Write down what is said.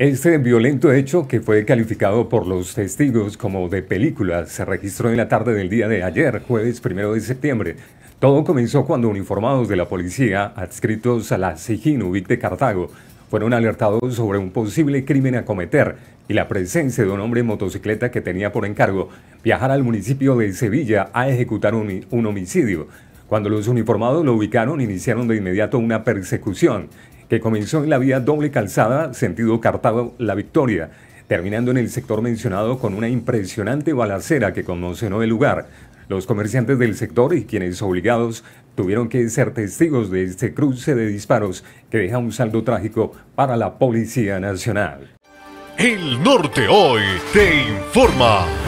Este violento hecho, que fue calificado por los testigos como de película, se registró en la tarde del día de ayer, jueves primero de septiembre. Todo comenzó cuando uniformados de la policía, adscritos a la Ubic de Cartago, fueron alertados sobre un posible crimen a cometer y la presencia de un hombre en motocicleta que tenía por encargo viajar al municipio de Sevilla a ejecutar un, un homicidio. Cuando los uniformados lo ubicaron, iniciaron de inmediato una persecución que comenzó en la vía doble calzada, sentido Cartago La Victoria, terminando en el sector mencionado con una impresionante balacera que conmocionó el lugar. Los comerciantes del sector y quienes obligados tuvieron que ser testigos de este cruce de disparos que deja un saldo trágico para la Policía Nacional. El Norte Hoy te informa.